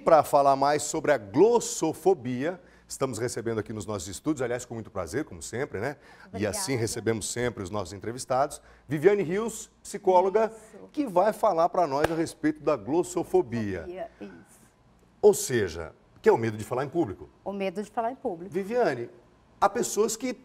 para falar mais sobre a glossofobia, estamos recebendo aqui nos nossos estúdios, aliás, com muito prazer, como sempre, né? Obrigada. E assim recebemos sempre os nossos entrevistados. Viviane Rios, psicóloga, isso. que vai falar para nós a respeito da glossofobia. Isso. Ou seja, que é o medo de falar em público. O medo de falar em público. Viviane, há pessoas que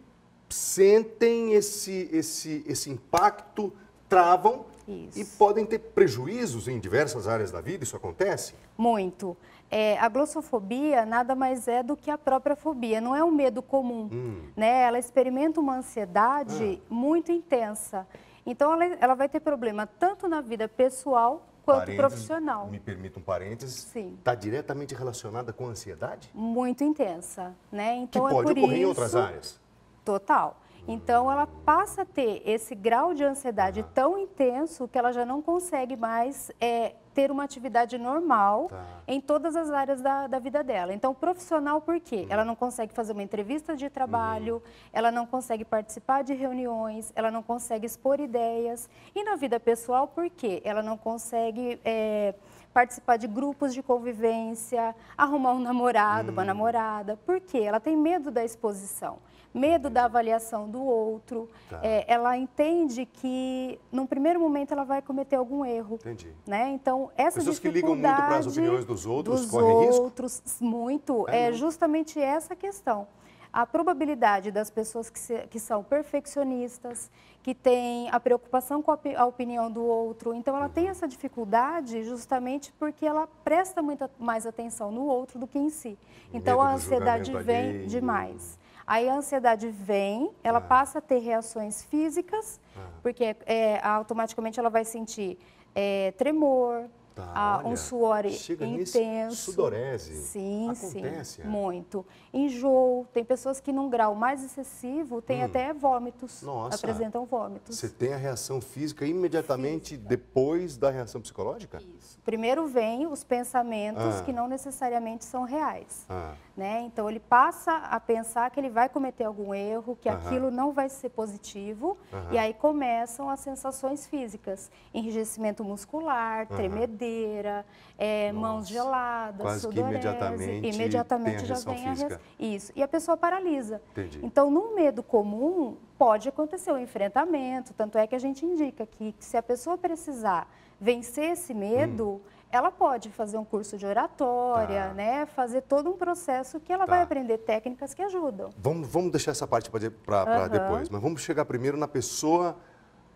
sentem esse, esse, esse impacto, travam isso. E podem ter prejuízos em diversas áreas da vida, isso acontece? Muito. É, a glossofobia nada mais é do que a própria fobia, não é um medo comum. Hum. Né? Ela experimenta uma ansiedade ah. muito intensa. Então, ela, ela vai ter problema tanto na vida pessoal quanto parênteses, profissional. Me permita um parênteses. Sim. Está diretamente relacionada com a ansiedade? Muito intensa, né? Então que é pode por ocorrer isso, em outras áreas. Total. Então, ela passa a ter esse grau de ansiedade uhum. tão intenso que ela já não consegue mais é, ter uma atividade normal tá. em todas as áreas da, da, vida dela. Então, profissional, por quê? Uhum. Ela não consegue fazer uma entrevista de trabalho, uhum. ela não consegue participar de reuniões, ela não consegue expor ideias. E na vida pessoal, por quê? Ela não consegue. É, participar de grupos de convivência, arrumar um namorado, hum. uma namorada. Por quê? Ela tem medo da exposição, medo da avaliação do outro. Tá. É, ela entende que, num primeiro momento, ela vai cometer algum erro. Entendi. Né? Então, essa Pessoas que ligam muito para as opiniões dos outros, dos correm outros, risco? outros, muito. é, é justamente essa questão a probabilidade das pessoas que, se, que são perfeccionistas, que têm a preocupação com a, a, opinião do outro. Então, ela tem essa dificuldade justamente porque ela presta muito mais atenção no outro do que em si. Então, a ansiedade vem alheio. demais. Aí a ansiedade vem, ela ah. passa a ter reações físicas, ah. porque é, automaticamente ela vai sentir é, tremor, Tá, ah, um suor intenso. Sudorese. Sim, Acontece, sim. É? Muito. Enjoo. Tem pessoas que num grau mais excessivo têm hum. até vômitos. Nossa. Apresentam vômitos. Você tem a reação física imediatamente física. depois da reação psicológica? Isso. Primeiro vem os pensamentos ah. que não necessariamente são reais. Ah. Né? Então ele passa a pensar que ele vai cometer algum erro, que Aham. aquilo não vai ser positivo. Aham. E aí começam as sensações físicas. Enrijecimento muscular, tremedor geladeira, é, Nossa, mãos geladas, quase sudorese, imediatamente, imediatamente já vem a res... isso e a pessoa paralisa. Entendi. Então, num medo comum pode acontecer o um enfrentamento, tanto é que a gente indica que, que se a pessoa precisar vencer esse medo, hum ela pode fazer um curso de oratória, tá. né? Fazer todo um processo que ela tá. vai aprender técnicas que ajudam. Vamos, vamos deixar essa parte para uhum. depois, mas vamos chegar primeiro na pessoa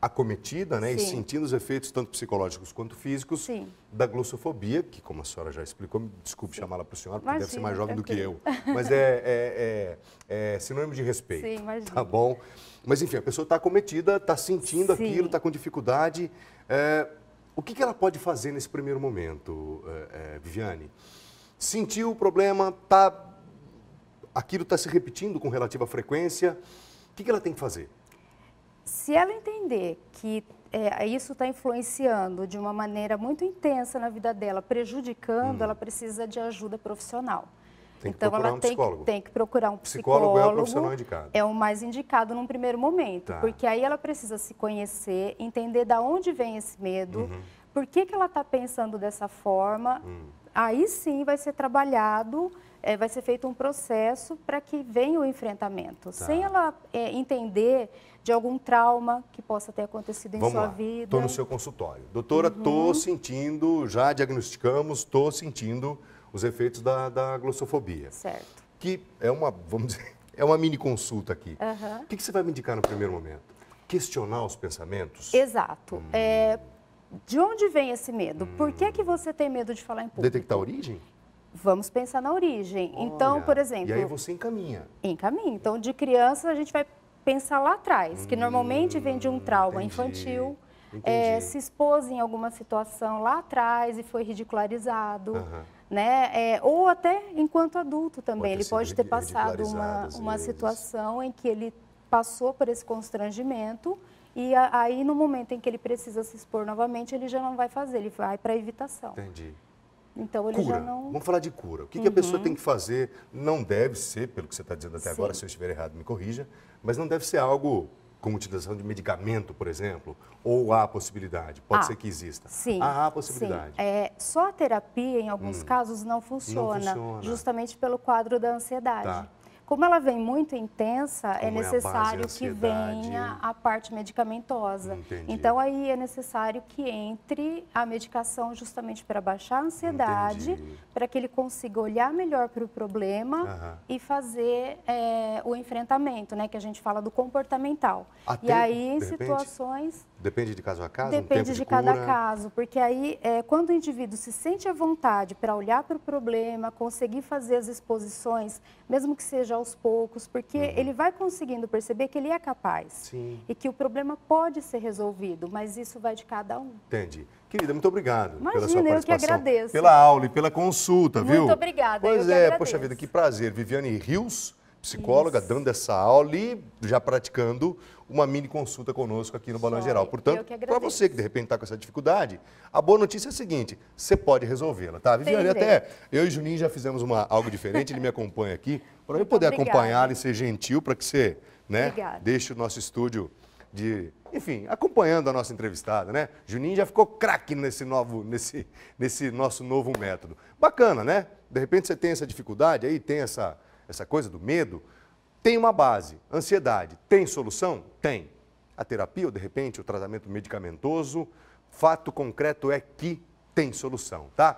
acometida né, e sentindo os efeitos tanto psicológicos quanto físicos Sim. da glossofobia, que como a senhora já explicou, desculpe chamá-la para a senhora, porque imagina, deve ser mais jovem tranquilo. do que eu, mas é, é, é, é sinônimo de respeito, Sim, imagina. tá bom? Mas enfim, a pessoa está acometida, está sentindo Sim. aquilo, está com dificuldade. É, o que, que, ela pode fazer nesse primeiro momento, é, Viviane? Sentiu o problema, tá, aquilo está se repetindo com relativa frequência, o que, que ela tem que fazer? Se ela entender que é, isso está influenciando de uma maneira muito intensa na vida dela, prejudicando, hum. ela precisa de ajuda profissional. Tem então, ela um tem, que, tem, que procurar um psicólogo. Psicólogo é o profissional indicado. É o mais indicado num primeiro momento, tá. porque aí ela precisa se conhecer, entender da onde vem esse medo, uhum. por que, que ela está pensando dessa forma. Hum. Aí sim vai ser trabalhado é, vai ser feito um processo para que venha o enfrentamento, tá. sem ela é, entender de algum trauma que possa ter acontecido em Vamos sua lá. vida. Estou no seu consultório. Doutora, estou uhum. sentindo, já diagnosticamos, estou sentindo os efeitos da, da glossofobia. Certo. Que é uma, vamos dizer, é uma mini consulta aqui. Uhum. O que, que, você vai me indicar no primeiro momento? Questionar os pensamentos? Exato. Hum. É, de onde vem esse medo? Hum. Por que, hum. que você tem medo de falar em público? Detectar a origem? Vamos pensar na origem. Olha, então, por exemplo. E aí você encaminha. Encaminha. Então, de criança, a gente vai pensar lá atrás, hum, que normalmente vem de um hum, trauma entendi, infantil. É, se expôs em alguma situação lá atrás e foi ridicularizado. Uhum. Né? É, ou até enquanto adulto também. Pode ele pode ter passado uma, uma situação em que ele passou por esse constrangimento. E aí, no momento em que ele precisa se expor novamente, ele já não vai fazer, ele vai para evitação. Entendi. Então ele cura. já não. Vamos falar de cura. O que, uhum. que, a pessoa uhum. tem que fazer? Não deve ser, pelo que você está dizendo até Sim. agora, se eu estiver errado, me corrija, mas não deve ser algo como utilização de medicamento, por exemplo, ou há a possibilidade, pode ah, ser que exista. Sim. Ah, há a possibilidade. Sim. É, só a terapia, em alguns hum, casos, não funciona, não funciona, justamente pelo quadro da ansiedade. Tá. Como ela vem muito intensa, é Como é necessário é que venha a parte medicamentosa. Entendi. Então, aí é necessário que entre a medicação justamente para baixar a ansiedade, para que ele consiga olhar melhor para o problema uhum. e fazer é, o enfrentamento, né? Que a gente fala do comportamental. Até, e aí, em de situações... depende de caso a caso? Depende um de, de cada caso, porque aí, é, quando o indivíduo se sente à vontade para olhar para o problema, conseguir fazer as exposições, mesmo que seja aos poucos, porque uhum. ele vai conseguindo perceber que ele é capaz Sim. e que o problema pode ser resolvido, mas isso vai de cada um. Entendi. Querida, muito obrigado Imagina, pela sua participação. eu que agradeço. Pela aula e pela consulta, muito viu? Muito obrigada. Pois é, poxa vida, que prazer. Viviane Rios psicóloga, Isso. dando essa aula e já praticando uma mini consulta conosco aqui no Balanço Geral. Portanto, para você que de repente está com essa dificuldade, a boa notícia é a seguinte: você pode resolvê-la, tá? Viviane, até eu e Juninho já fizemos uma, algo diferente, ele me acompanha aqui, para eu poder acompanhar e ser gentil, para que você né, deixe o nosso estúdio de. Enfim, acompanhando a nossa entrevistada, né? Juninho já ficou craque nesse, novo, nesse, nesse nosso novo método. Bacana, né? De repente você tem essa dificuldade aí, tem essa, essa coisa do medo, tem uma base. Ansiedade tem solução? Tem. A terapia, ou de repente o tratamento medicamentoso, fato concreto é que tem solução, tá?